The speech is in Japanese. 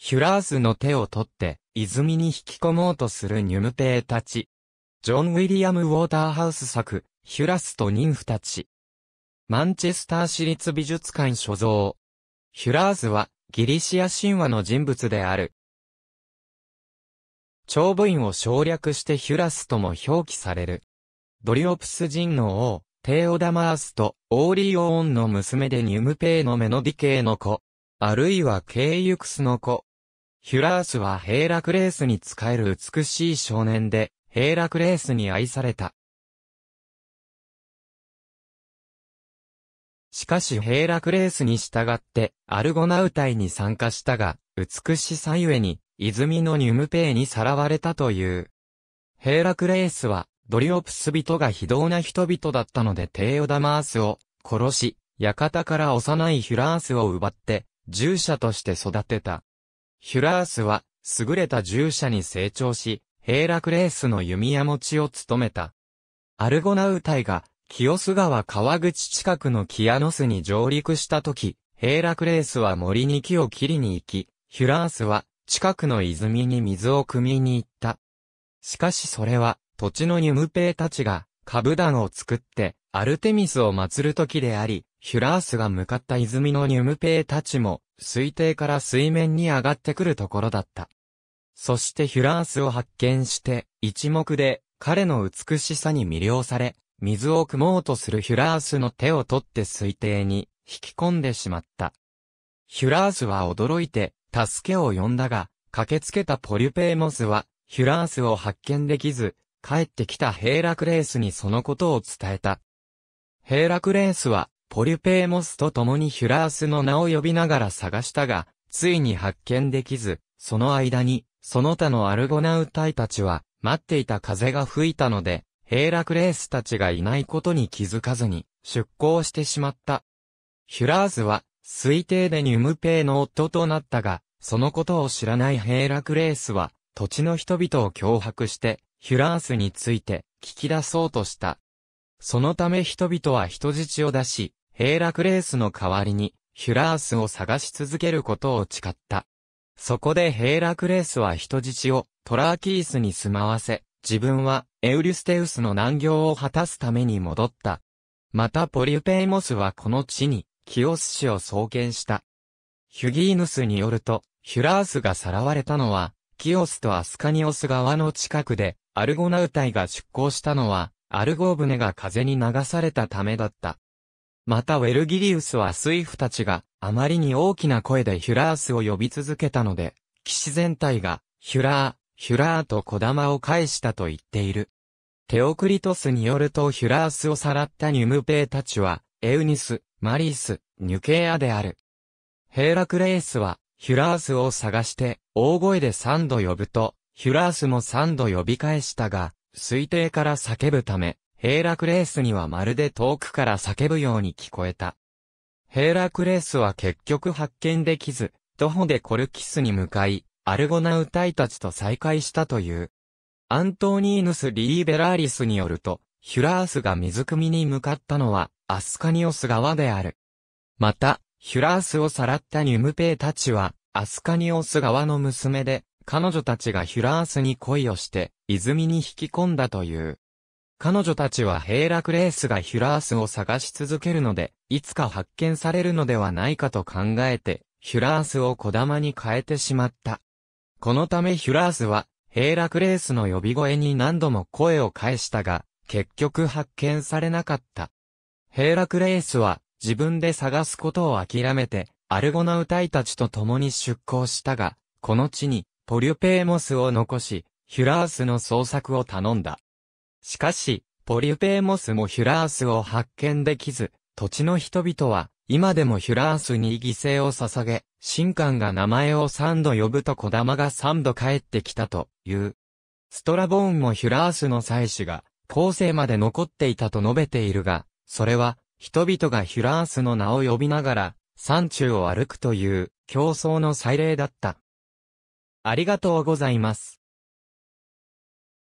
ヒュラースの手を取って、泉に引き込もうとするニュムペイたち。ジョン・ウィリアム・ウォーターハウス作、ヒュラスと妊婦たち。マンチェスター市立美術館所蔵。ヒュラースは、ギリシア神話の人物である。長部院を省略してヒュラスとも表記される。ドリオプス人の王、テオダマースとオーリオーンの娘でニュムペイのメノディケイの子、あるいはケイユクスの子、ヒュラースはヘイラクレースに仕える美しい少年で、ヘイラクレースに愛された。しかしヘイラクレースに従って、アルゴナウ隊に参加したが、美しさゆえに、泉のニュムペイにさらわれたという。ヘイラクレースは、ドリオプス人が非道な人々だったのでテイオダマースを殺し、館から幼いヒュラースを奪って、従者として育てた。ヒュラースは、優れた従者に成長し、ヘイラクレースの弓矢持ちを務めた。アルゴナウ隊が、清須川川口近くのキアノスに上陸した時、ヘイラクレースは森に木を切りに行き、ヒュラースは近くの泉に水を汲みに行った。しかしそれは土地のユムペイたちが株団を作ってアルテミスを祀る時であり、ヒュラースが向かった泉のニュムペイたちも水底から水面に上がってくるところだった。そしてヒュラースを発見して、一目で彼の美しさに魅了され、水を汲もうとするヒュラースの手を取って水底に引き込んでしまった。ヒュラースは驚いて助けを呼んだが、駆けつけたポリュペーモスはヒュラースを発見できず、帰ってきたヘーラクレースにそのことを伝えた。ヘーラクレースはポリュペーモスと共にヒュラースの名を呼びながら探したが、ついに発見できず、その間に、その他のアルゴナウ隊たちは、待っていた風が吹いたので、ヘイラクレースたちがいないことに気づかずに、出港してしまった。ヒュラースは、推定でニュムペイの夫となったが、そのことを知らないヘイラクレースは、土地の人々を脅迫して、ヒュラースについて聞き出そうとした。そのため人々は人質を出し、ヘーラクレースの代わりに、ヒュラースを探し続けることを誓った。そこでヘーラクレースは人質をトラーキースに住まわせ、自分はエウリュステウスの難行を果たすために戻った。またポリュペイモスはこの地にキオス氏を創建した。ヒュギーヌスによると、ヒュラースがさらわれたのは、キオスとアスカニオス川の近くで、アルゴナウ隊が出港したのは、アルゴー船が風に流されたためだった。またウェルギリウスはスイフたちがあまりに大きな声でヒュラースを呼び続けたので、騎士全体がヒュラー、ヒュラーと小玉を返したと言っている。テオクリトスによるとヒュラースをさらったニュムペイたちは、エウニス、マリース、ニュケアである。ヘーラクレースは、ヒュラースを探して、大声で三度呼ぶと、ヒュラースも三度呼び返したが、推定から叫ぶため、ヘーラクレースにはまるで遠くから叫ぶように聞こえた。ヘーラクレースは結局発見できず、徒歩でコルキスに向かい、アルゴナウ隊たちと再会したという。アントニーヌス・リーベラーリスによると、ヒュラースが水汲みに向かったのは、アスカニオス側である。また、ヒュラースをさらったニュムペイたちは、アスカニオス側の娘で、彼女たちがヒュラースに恋をして、泉に引き込んだという。彼女たちはヘイラクレースがヒュラースを探し続けるので、いつか発見されるのではないかと考えて、ヒュラースを小玉に変えてしまった。このためヒュラースは、ヘイラクレースの呼び声に何度も声を返したが、結局発見されなかった。ヘイラクレースは、自分で探すことを諦めて、アルゴナウタイたちと共に出航したが、この地に、ポリュペーモスを残し、ヒュラースの捜索を頼んだ。しかし、ポリュペーモスもヒュラースを発見できず、土地の人々は、今でもヒュラースに犠牲を捧げ、神官が名前を三度呼ぶと小玉が三度帰ってきたという。ストラボーンもヒュラースの祭司が、後世まで残っていたと述べているが、それは、人々がヒュラースの名を呼びながら、山中を歩くという、競争の祭礼だった。ありがとうございます。